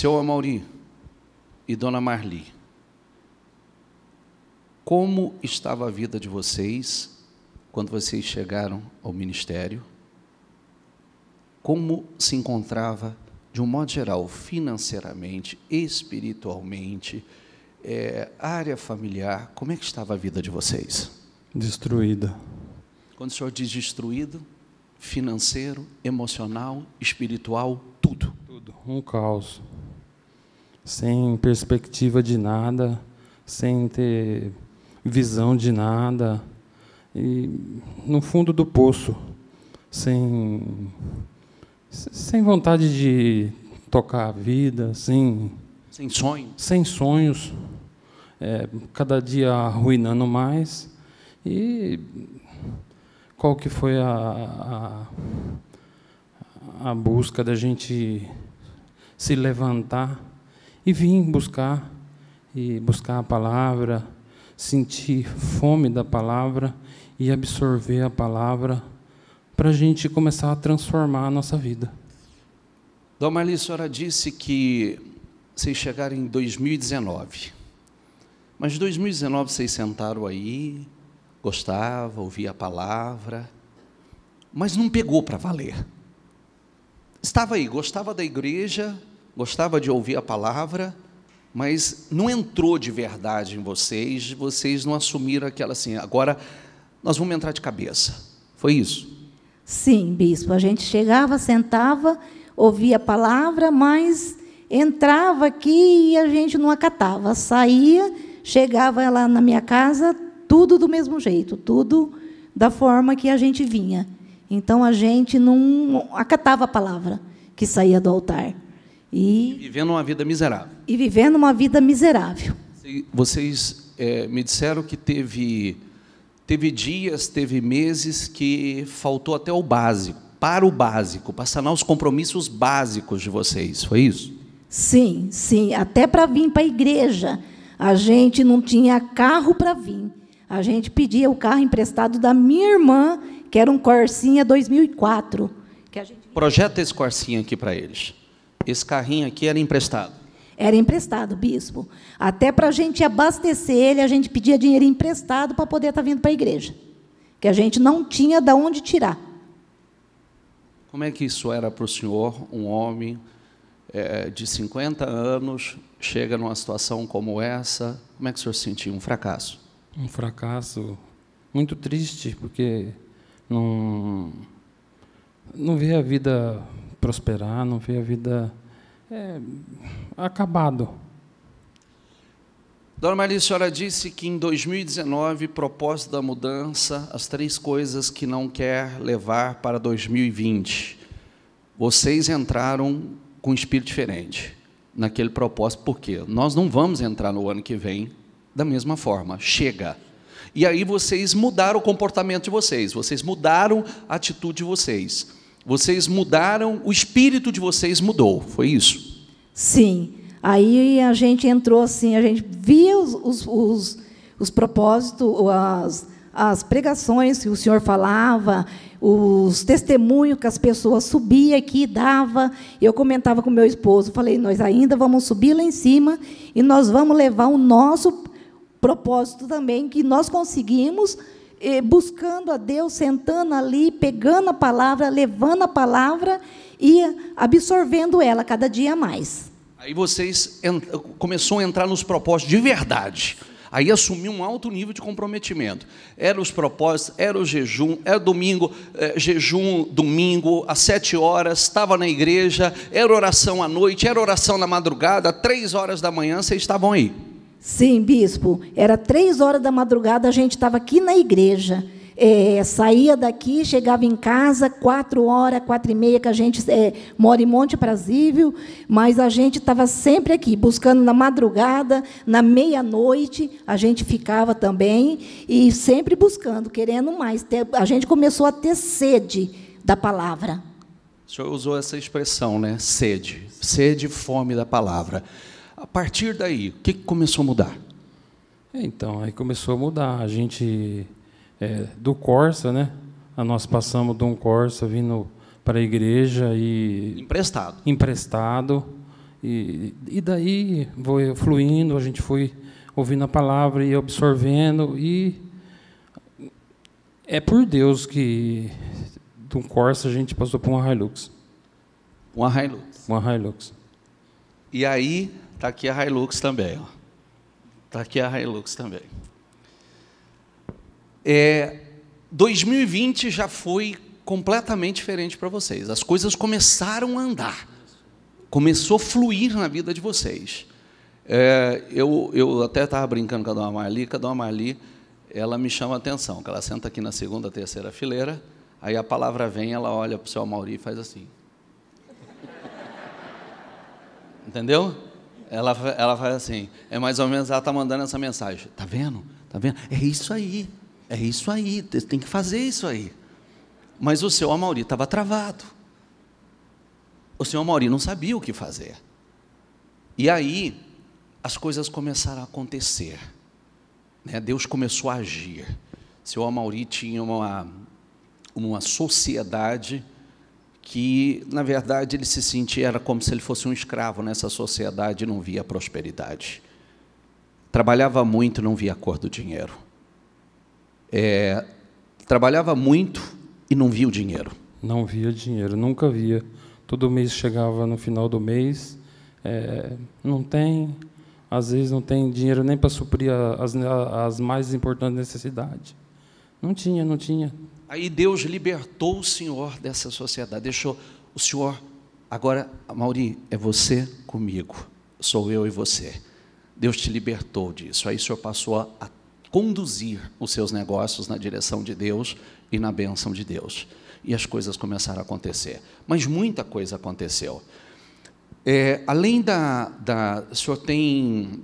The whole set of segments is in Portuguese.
Seu Amauri e Dona Marli, como estava a vida de vocês quando vocês chegaram ao ministério? Como se encontrava, de um modo geral, financeiramente, espiritualmente, é, área familiar? Como é que estava a vida de vocês? Destruída. Quando o senhor diz destruído, financeiro, emocional, espiritual, tudo. Tudo. Um caos sem perspectiva de nada, sem ter visão de nada, e no fundo do poço, sem, sem vontade de tocar a vida, sem. Sem sonhos. Sem sonhos. É, cada dia arruinando mais. E qual que foi a, a, a busca da gente se levantar e vim buscar e buscar a palavra, sentir fome da palavra e absorver a palavra para a gente começar a transformar a nossa vida. Dom Marli, a senhora disse que vocês chegaram em 2019. Mas 2019 vocês sentaram aí, gostava, ouvia a palavra, mas não pegou para valer. Estava aí, gostava da igreja, gostava de ouvir a palavra, mas não entrou de verdade em vocês, vocês não assumiram aquela assim, agora nós vamos entrar de cabeça. Foi isso? Sim, bispo. A gente chegava, sentava, ouvia a palavra, mas entrava aqui e a gente não acatava. Saía, chegava lá na minha casa, tudo do mesmo jeito, tudo da forma que a gente vinha. Então a gente não acatava a palavra que saía do altar. E, e vivendo uma vida miserável. E vivendo uma vida miserável. Vocês é, me disseram que teve, teve dias, teve meses que faltou até o básico, para o básico, para sanar os compromissos básicos de vocês, foi isso? Sim, sim, até para vir para a igreja. A gente não tinha carro para vir. A gente pedia o carro emprestado da minha irmã, que era um Corsinha 2004. Que a gente... Projeta esse Corsinha aqui para eles. Esse carrinho aqui era emprestado. Era emprestado, bispo. Até para a gente abastecer ele, a gente pedia dinheiro emprestado para poder estar tá vindo para a igreja. Que a gente não tinha de onde tirar. Como é que isso era para o senhor, um homem é, de 50 anos, chega numa situação como essa? Como é que o senhor sentiu? Um fracasso? Um fracasso muito triste, porque não, não vê a vida prosperar, não vê a vida é, acabado. Dona Maria, a senhora disse que em 2019, propósito da mudança, as três coisas que não quer levar para 2020. Vocês entraram com um espírito diferente naquele propósito, porque nós não vamos entrar no ano que vem da mesma forma. Chega. E aí vocês mudaram o comportamento de vocês, vocês mudaram a atitude de vocês. Vocês mudaram, o espírito de vocês mudou, foi isso? Sim. Aí a gente entrou assim, a gente via os, os, os, os propósitos, as, as pregações que o senhor falava, os testemunhos que as pessoas subia aqui dava. Eu comentava com meu esposo, falei: "Nós ainda vamos subir lá em cima e nós vamos levar o nosso propósito também que nós conseguimos eh, buscando a Deus, sentando ali, pegando a palavra, levando a palavra e absorvendo ela cada dia mais. Aí vocês começou a entrar nos propósitos de verdade. Aí assumiu um alto nível de comprometimento. Era os propósitos, era o jejum, era domingo, é, jejum domingo, às sete horas, estava na igreja, era oração à noite, era oração na madrugada, três horas da manhã, vocês estavam aí. Sim, bispo. Era três horas da madrugada, a gente estava aqui na igreja. É, saía daqui, chegava em casa, quatro horas, quatro e meia, que a gente é, mora em Monte Prazível, mas a gente estava sempre aqui, buscando na madrugada, na meia-noite, a gente ficava também, e sempre buscando, querendo mais. A gente começou a ter sede da palavra. O senhor usou essa expressão, né? Sede. Sede e fome da palavra a partir daí, o que começou a mudar? É, então, aí começou a mudar. A gente, é, do Corsa, né? Nós passamos de um Corsa vindo para a igreja e. Emprestado. Emprestado. E, e daí foi fluindo, a gente foi ouvindo a palavra e absorvendo. E é por Deus que de um Corsa a gente passou para uma Hilux. Uma Hilux. Uma Hilux. E aí Está aqui a Hilux também. Está aqui a Hilux também. É, 2020 já foi completamente diferente para vocês. As coisas começaram a andar. Começou a fluir na vida de vocês. É, eu, eu até estava brincando com a Dona Marli, com a Dona Marli ela me chama a atenção, que ela senta aqui na segunda, terceira fileira, aí a palavra vem, ela olha para o seu Mauri e faz assim. Entendeu? ela, ela faz assim, é mais ou menos, ela está mandando essa mensagem. Está vendo? Está vendo? É isso aí, é isso aí, tem que fazer isso aí. Mas o seu Amauri estava travado. O seu Amauri não sabia o que fazer. E aí, as coisas começaram a acontecer. Né? Deus começou a agir. o Seu Amauri tinha uma, uma sociedade que, na verdade, ele se sentia era como se ele fosse um escravo nessa sociedade e não via prosperidade. Trabalhava muito, não via a cor do dinheiro. É, trabalhava muito e não via o dinheiro. Não via dinheiro, nunca via. Todo mês chegava no final do mês, é, não tem, às vezes não tem dinheiro nem para suprir as, as mais importantes necessidades. Não tinha, não tinha. Aí Deus libertou o senhor dessa sociedade, deixou o senhor. Agora, Mauri, é você comigo, sou eu e você. Deus te libertou disso. Aí o senhor passou a conduzir os seus negócios na direção de Deus e na bênção de Deus. E as coisas começaram a acontecer. Mas muita coisa aconteceu. É, além da, da. O senhor tem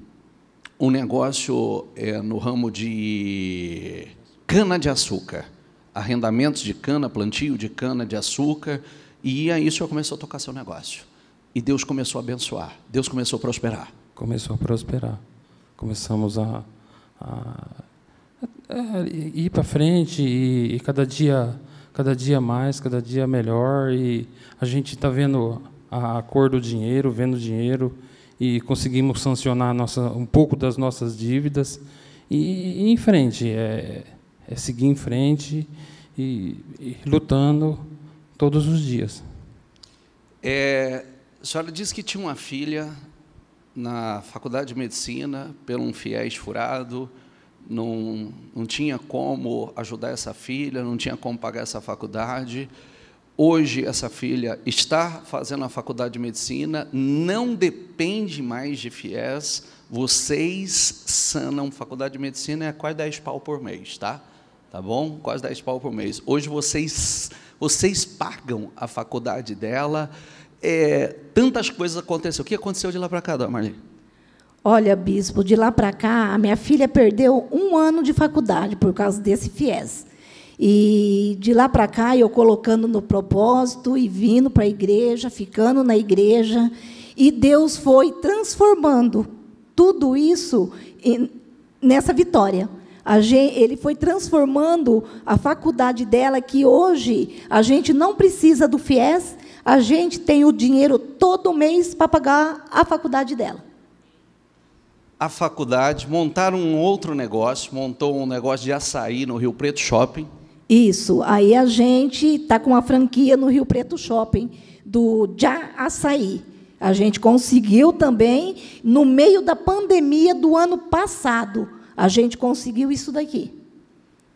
um negócio é, no ramo de cana-de-açúcar arrendamentos de cana, plantio de cana, de açúcar, e aí o senhor começou a tocar seu negócio. E Deus começou a abençoar, Deus começou a prosperar. Começou a prosperar. Começamos a, a é, é, ir para frente e, e, cada dia cada dia mais, cada dia melhor e a gente está vendo a, a cor do dinheiro, vendo dinheiro e conseguimos sancionar nossa, um pouco das nossas dívidas e, e em frente. É, é seguir em frente e, e lutando todos os dias. É, a senhora disse que tinha uma filha na faculdade de medicina, pelo um fiéis furado, não, não tinha como ajudar essa filha, não tinha como pagar essa faculdade. Hoje, essa filha está fazendo a faculdade de medicina, não depende mais de fiéis. vocês sanam. Faculdade de medicina é quase 10 pau por mês, tá? tá bom? Quase 10 pau por mês. Hoje vocês, vocês pagam a faculdade dela. É, tantas coisas aconteceram. O que aconteceu de lá para cá, dona Marlene? Olha, bispo, de lá para cá, a minha filha perdeu um ano de faculdade por causa desse FIES. E de lá para cá, eu colocando no propósito e vindo para a igreja, ficando na igreja, e Deus foi transformando tudo isso nessa vitória. Gente, ele foi transformando a faculdade dela, que hoje a gente não precisa do FIES, a gente tem o dinheiro todo mês para pagar a faculdade dela. A faculdade montaram um outro negócio, montou um negócio de açaí no Rio Preto Shopping. Isso, aí a gente está com a franquia no Rio Preto Shopping, do Já Açaí. A gente conseguiu também no meio da pandemia do ano passado a gente conseguiu isso daqui.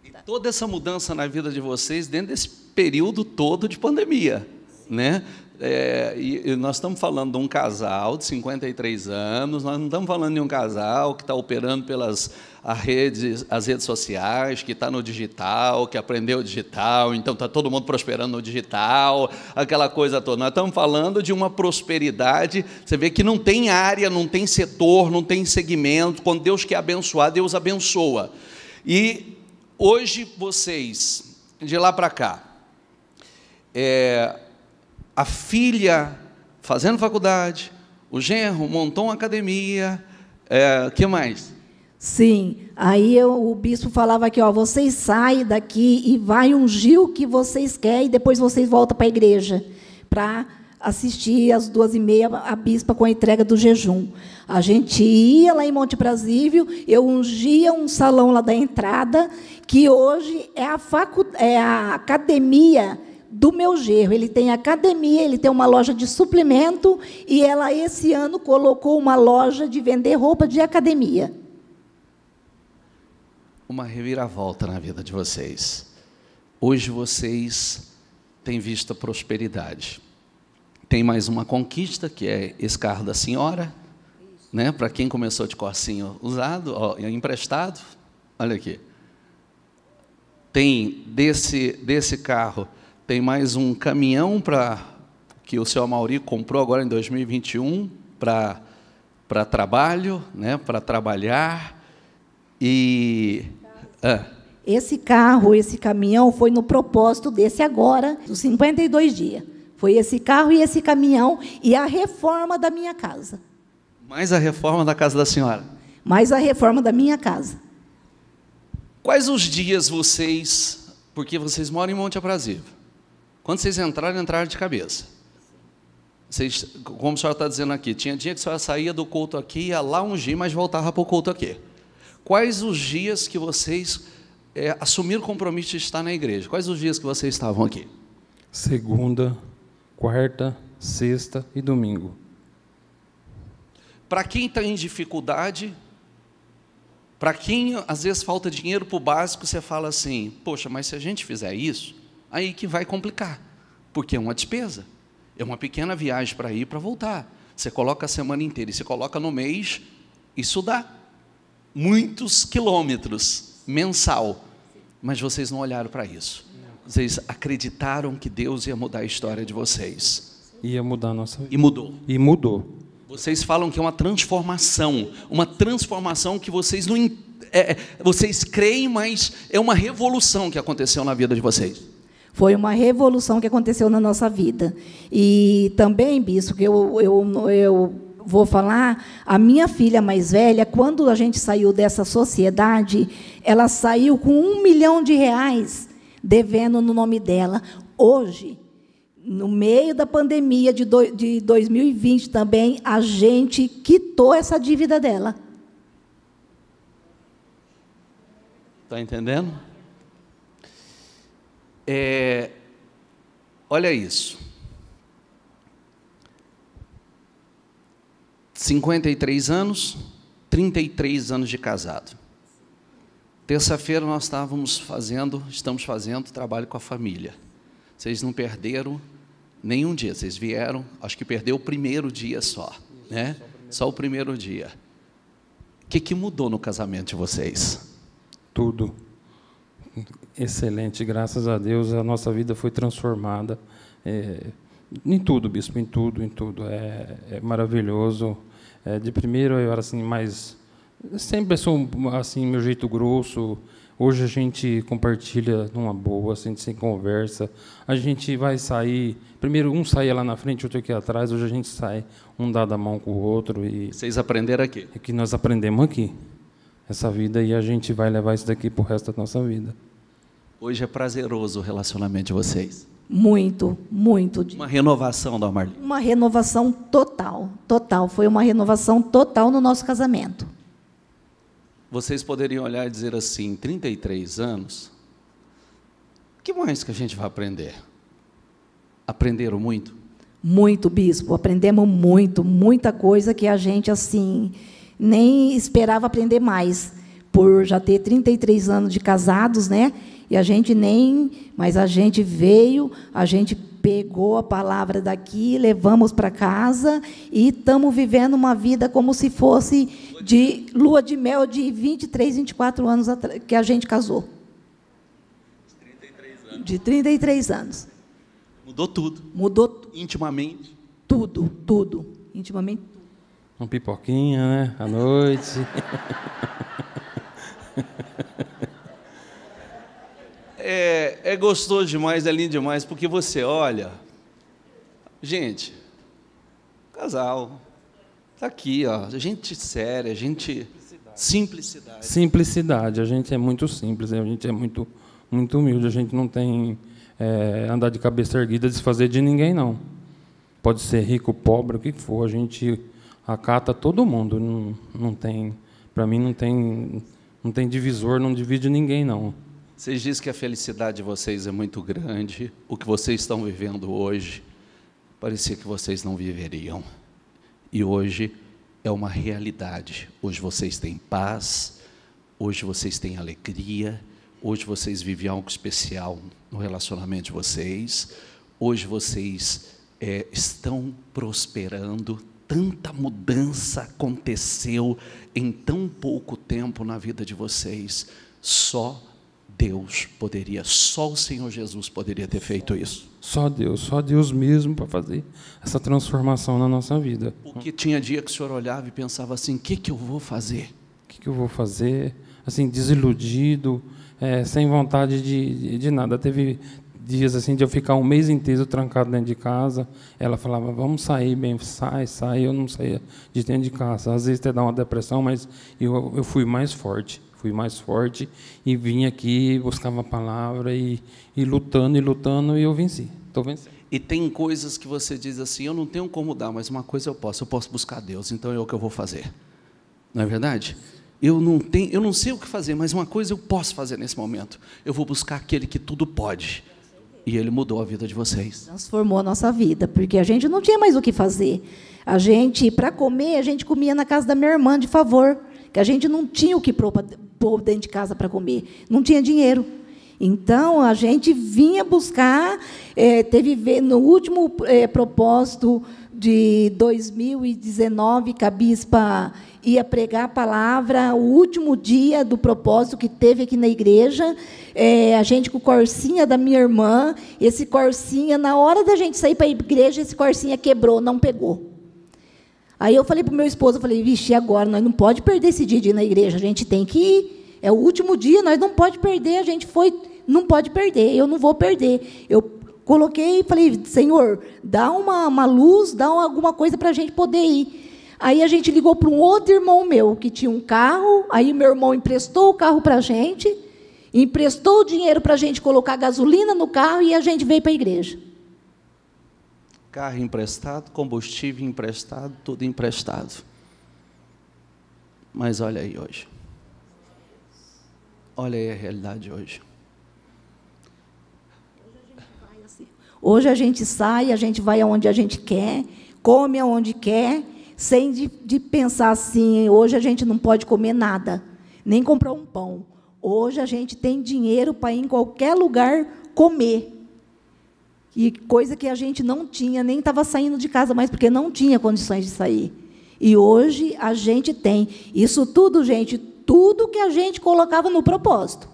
E toda essa mudança na vida de vocês dentro desse período todo de pandemia, né? É, e nós estamos falando de um casal de 53 anos, nós não estamos falando de um casal que está operando pelas redes, as redes sociais, que está no digital, que aprendeu digital, então está todo mundo prosperando no digital, aquela coisa toda. Nós estamos falando de uma prosperidade, você vê que não tem área, não tem setor, não tem segmento. Quando Deus quer abençoar, Deus abençoa. E hoje vocês, de lá para cá, é, a filha fazendo faculdade, o genro montou uma academia, é, que mais? Sim, aí eu, o bispo falava aqui, ó, vocês saem daqui e vai ungir o que vocês querem e depois vocês voltam para a igreja para assistir às duas e meia a bispa com a entrega do jejum. A gente ia lá em Monte Brasível, eu ungia um salão lá da entrada, que hoje é a, facu é a academia do meu gerro. Ele tem academia, ele tem uma loja de suplemento e ela esse ano colocou uma loja de vender roupa de academia. Uma reviravolta na vida de vocês. Hoje vocês têm visto prosperidade. Tem mais uma conquista que é esse carro da senhora, Isso. né? Para quem começou de corcinho usado, ó, emprestado, olha aqui. Tem desse desse carro tem mais um caminhão para que o seu Amauri comprou agora em 2021 para para trabalho, né, para trabalhar e ah. esse carro, esse caminhão foi no propósito desse agora, dos 52 dias. Foi esse carro e esse caminhão e a reforma da minha casa. Mais a reforma da casa da senhora. Mais a reforma da minha casa. Quais os dias vocês, porque vocês moram em Monte Aprazível, quando vocês entraram, entraram de cabeça. Vocês, como o senhor está dizendo aqui, tinha dia que a senhora saía do culto aqui, ia lá ungir, mas voltava para o culto aqui. Quais os dias que vocês é, assumiram o compromisso de estar na igreja? Quais os dias que vocês estavam aqui? Segunda, quarta, sexta e domingo. Para quem está em dificuldade, para quem às vezes falta dinheiro para o básico, você fala assim: poxa, mas se a gente fizer isso, aí que vai complicar, porque é uma despesa. É uma pequena viagem para ir e para voltar. Você coloca a semana inteira e você coloca no mês, isso dá muitos quilômetros mensal. Mas vocês não olharam para isso. Vocês acreditaram que Deus ia mudar a história de vocês. Ia mudar a nossa vida. E mudou. E mudou. Vocês falam que é uma transformação, uma transformação que vocês não é, é, vocês creem, mas é uma revolução que aconteceu na vida de vocês. Foi uma revolução que aconteceu na nossa vida. E também, bispo, que eu, eu, eu vou falar, a minha filha mais velha, quando a gente saiu dessa sociedade, ela saiu com um milhão de reais devendo no nome dela. Hoje, no meio da pandemia de, do, de 2020 também, a gente quitou essa dívida dela. Está entendendo? É, olha isso. 53 anos, 33 anos de casado. Terça-feira nós estávamos fazendo, estamos fazendo trabalho com a família. Vocês não perderam nenhum dia, vocês vieram, acho que perdeu o primeiro dia só, né? Só o primeiro dia. O que, que mudou no casamento de vocês? Tudo excelente, graças a Deus a nossa vida foi transformada é, em tudo, bispo, em tudo, em tudo. É, é maravilhoso. É, de primeiro eu era assim mais, sempre sou assim meu jeito grosso. Hoje a gente compartilha numa boa, assim, a gente se conversa. A gente vai sair. Primeiro um sai lá na frente, outro aqui atrás. Hoje a gente sai um dado a mão com o outro e. Vocês aprenderam aqui? É que nós aprendemos aqui essa vida e a gente vai levar isso daqui para o resto da nossa vida. Hoje é prazeroso o relacionamento de vocês. Muito, muito. Uma renovação, Dona Marlene. Uma renovação total, total. Foi uma renovação total no nosso casamento. Vocês poderiam olhar e dizer assim, 33 anos, o que mais que a gente vai aprender? Aprenderam muito? Muito, bispo. Aprendemos muito, muita coisa que a gente, assim, nem esperava aprender mais, por já ter 33 anos de casados, né? E a gente nem, mas a gente veio, a gente pegou a palavra daqui, levamos para casa e estamos vivendo uma vida como se fosse de lua de mel de 23, 24 anos que a gente casou. De 33 anos. Mudou tudo. Mudou intimamente. Tudo, tudo, intimamente. Um pipoquinha, né? À noite. É, é gostoso demais, é lindo demais, porque você olha. Gente, casal. Tá aqui, ó. Gente séria, gente. Simplicidade. Simplicidade. A gente é muito simples, a gente é muito, muito humilde, a gente não tem é, andar de cabeça erguida, desfazer de ninguém, não. Pode ser rico, pobre, o que for, a gente acata todo mundo. Não, não tem, para mim não tem, não tem divisor, não divide ninguém não. Vocês dizem que a felicidade de vocês é muito grande. O que vocês estão vivendo hoje parecia que vocês não viveriam. E hoje é uma realidade. Hoje vocês têm paz, hoje vocês têm alegria, hoje vocês vivem algo especial no relacionamento de vocês, hoje vocês é, estão prosperando, tanta mudança aconteceu em tão pouco tempo na vida de vocês. Só Deus poderia, só o Senhor Jesus poderia ter feito isso. Só Deus, só Deus mesmo para fazer essa transformação na nossa vida. Porque tinha dia que o senhor olhava e pensava assim: o que, que eu vou fazer? O que, que eu vou fazer? Assim, desiludido, é, sem vontade de, de nada. Teve, dias assim de eu ficar um mês inteiro trancado dentro de casa. Ela falava, vamos sair, bem, sai, sai. Eu não saía de dentro de casa. Às vezes até dá uma depressão, mas eu, eu fui mais forte. Fui mais forte e vim aqui, buscava a palavra e, e lutando e lutando e eu venci. Estou vencendo. E tem coisas que você diz assim, eu não tenho como dar, mas uma coisa eu posso, eu posso buscar Deus, então é o que eu vou fazer. Não é verdade? Eu não tenho, eu não sei o que fazer, mas uma coisa eu posso fazer nesse momento. Eu vou buscar aquele que tudo pode. E ele mudou a vida de vocês. Transformou a nossa vida, porque a gente não tinha mais o que fazer. A gente, para comer, a gente comia na casa da minha irmã, de favor, que a gente não tinha o que pôr dentro de casa para comer, não tinha dinheiro. Então, a gente vinha buscar, é, teve no último é, propósito de 2019, que a bispa ia pregar a palavra, o último dia do propósito que teve aqui na igreja, é, a gente com o corsinha da minha irmã, esse corsinha, na hora da gente sair para a igreja, esse corsinha quebrou, não pegou. Aí eu falei para o meu esposo, eu falei, vixe, agora nós não pode perder esse dia de ir na igreja, a gente tem que ir, é o último dia, nós não pode perder, a gente foi, não pode perder, eu não vou perder, eu Coloquei e falei, Senhor, dá uma, uma luz, dá alguma coisa para a gente poder ir. Aí a gente ligou para um outro irmão meu que tinha um carro. Aí meu irmão emprestou o carro para a gente, emprestou o dinheiro para a gente colocar gasolina no carro e a gente veio para a igreja. Carro emprestado, combustível emprestado, tudo emprestado. Mas olha aí hoje. Olha aí a realidade hoje. Hoje a gente sai, a gente vai aonde a gente quer, come aonde quer, sem de, de pensar assim, hoje a gente não pode comer nada, nem comprar um pão. Hoje a gente tem dinheiro para ir em qualquer lugar comer. E coisa que a gente não tinha, nem estava saindo de casa mais, porque não tinha condições de sair. E hoje a gente tem. Isso tudo, gente, tudo que a gente colocava no propósito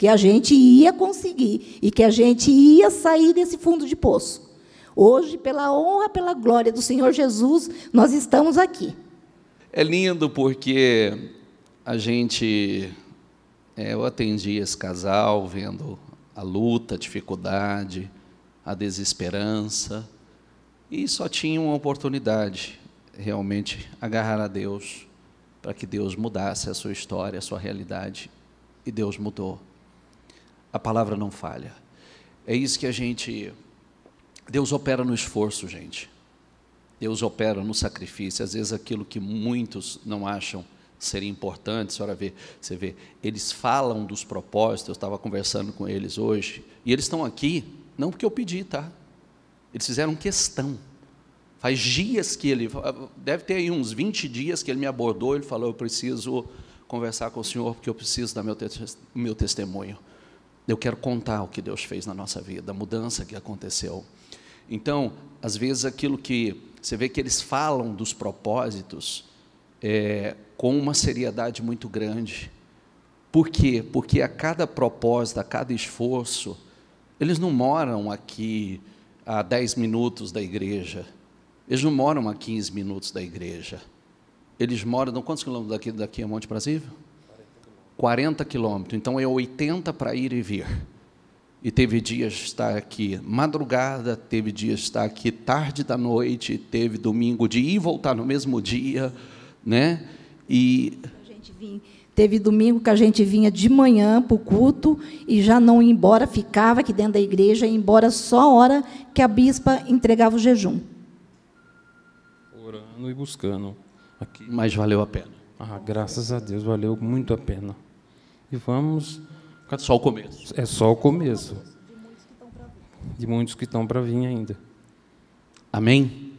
que a gente ia conseguir e que a gente ia sair desse fundo de poço. Hoje, pela honra, pela glória do Senhor Jesus, nós estamos aqui. É lindo porque a gente. É, eu atendi esse casal vendo a luta, a dificuldade, a desesperança, e só tinha uma oportunidade realmente agarrar a Deus para que Deus mudasse a sua história, a sua realidade, e Deus mudou a palavra não falha. É isso que a gente. Deus opera no esforço, gente. Deus opera no sacrifício. Às vezes aquilo que muitos não acham ser importante, a senhora vê, você vê, eles falam dos propósitos. Eu estava conversando com eles hoje, e eles estão aqui, não porque eu pedi, tá? Eles fizeram questão. Faz dias que ele, deve ter aí uns 20 dias que ele me abordou, ele falou: Eu preciso conversar com o senhor, porque eu preciso dar meu, meu testemunho. Eu quero contar o que Deus fez na nossa vida, a mudança que aconteceu. Então, às vezes aquilo que você vê que eles falam dos propósitos é, com uma seriedade muito grande. Por quê? Porque a cada propósito, a cada esforço, eles não moram aqui a 10 minutos da igreja, eles não moram a 15 minutos da igreja, eles moram, quantos quilômetros daqui, daqui Monte Brasília? 40 quilômetros, então é 80 para ir e vir. E teve dias estar aqui madrugada, teve dias estar aqui tarde da noite, teve domingo de ir e voltar no mesmo dia, né? E vinha, teve domingo que a gente vinha de manhã para o culto e já não ia embora, ficava aqui dentro da igreja ia embora só a hora que a bispa entregava o jejum. Orando e buscando aqui. Mas valeu a pena. Ah, graças a Deus, valeu muito a pena. E vamos. É só o começo. É só o começo. De muitos que estão para vir ainda. Amém?